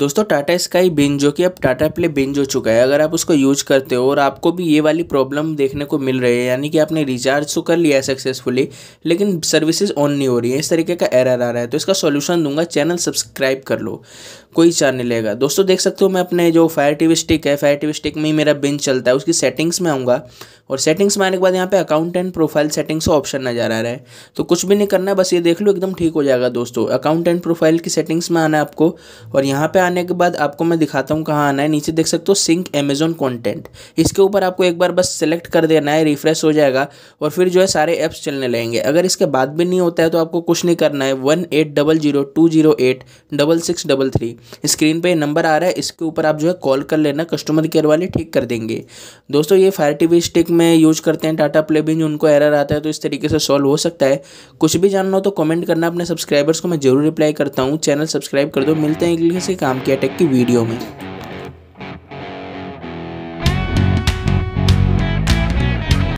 दोस्तों टाटा स्काई बिन जो कि अब टाटा प्ले बिन हो चुका है अगर आप उसको यूज करते हो और आपको भी ये वाली प्रॉब्लम देखने को मिल रही है यानी कि आपने रिचार्ज तो कर लिया है सक्सेसफुली लेकिन सर्विसेज ऑन नहीं हो रही है इस तरीके का एरर आ रहा है तो इसका सोल्यूशन दूंगा चैनल सब्सक्राइब कर लो कोई चार नहीं लेगा दोस्तों देख सकते हो मैं अपने जो फायर टी स्टिक है फायर टी स्टिक में ही मेरा बिन चलता है उसकी सेटिंग्स में आऊँगा और सेटिंग्स में आने के बाद यहाँ पे अकाउंट एंड प्रोफाइल सेटिंग्स का ऑप्शन नजर आ रहा है तो कुछ भी नहीं करना है बस ये देख लो एकदम ठीक हो जाएगा दोस्तों अकाउंट एंड प्रोफाइल की सेटिंग्स में आना है आपको और यहाँ पर आने के बाद आपको मैं दिखाता हूँ कहाँ आना है नीचे देख सकते हो सिंक अमेजोन कॉन्टेंट इसके ऊपर आपको एक बार बस सेलेक्ट कर देना है रिफ्रेश हो जाएगा और फिर जो है सारे ऐप्स चलने लगेंगे अगर इसके बाद भी नहीं होता है तो आपको कुछ नहीं करना है one eight double zero two zero eight double six double three screen पर नंबर आ रहा है इसके ऊपर आप जो है कॉल कर लेना कस्टमर केयर वाले ठीक कर देंगे दोस्तों ये फायर टी स्टिक में यूज करते हैं टाटा प्ले भी उनको एरर आता है तो इस तरीके से सॉल्व हो सकता है कुछ भी जानना हो तो कमेंट करना अपने सब्सक्राइबर्स को मैं जरूर रिप्लाई करता हूँ चैनल सब्सक्राइब कर दो मिलते हैं किसी काम नाम के अटैक की वीडियो में